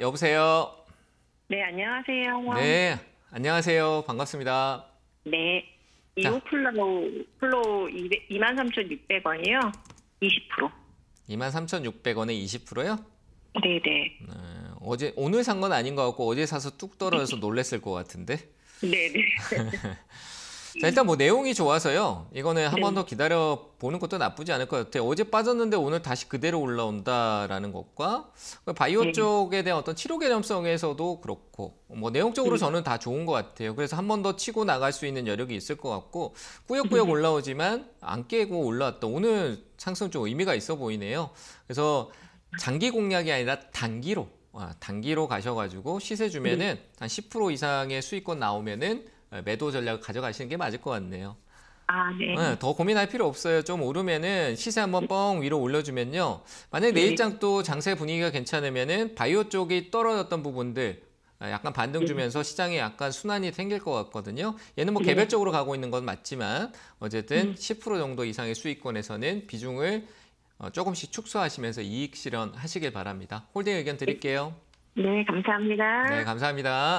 여보세요. 네, 안녕하세요. 네, 안녕하세요. 반갑습니다. 네. 이오 플로 플로 23,600원이요. 20%. 23,600원에 20%요? 네, 네. 어제 오늘 산 건 아닌 것 같고 어제 사서 뚝 떨어져서 놀랬을 것 같은데. 네, 네. 자 일단 뭐 내용이 좋아서요. 이거는 한 번더 네. 기다려 보는 것도 나쁘지 않을 것 같아요. 어제 빠졌는데 오늘 다시 그대로 올라온다라는 것과 그 바이오 네. 쪽에 대한 어떤 치료 개념성에서도 그렇고 뭐 내용적으로 네. 저는 다 좋은 것 같아요. 그래서 한 번 더 치고 나갈 수 있는 여력이 있을 것 같고 꾸역꾸역 음. 올라오지만 안 깨고 올라왔다. 오늘 상승 좀 의미가 있어 보이네요. 그래서 장기 공략이 아니라 단기로 아, 단기로 가셔가지고 시세 주면은 한 10% 이상의 수익권 나오면은 예, 매도 전략을 가져가시는 게 맞을 것 같네요. 아, 네. 네. 더 고민할 필요 없어요. 좀 오르면은 시세 한번 네. 뻥 위로 올려주면요. 만약에 네. 내일장 또 장세 분위기가 괜찮으면은 바이오 쪽이 떨어졌던 부분들 아, 약간 반등 네. 주면서 시장에 약간 순환이 생길 것 같거든요. 얘는 뭐 네. 개별적으로 가고 있는 건 맞지만 어쨌든 10% 음. 정도 이상의 수익권에서는 비중을 어, 조금씩 축소하시면서 이익 실현 하시길 바랍니다. 홀딩 의견 드릴게요. 네, 감사합니다. 네, 감사합니다.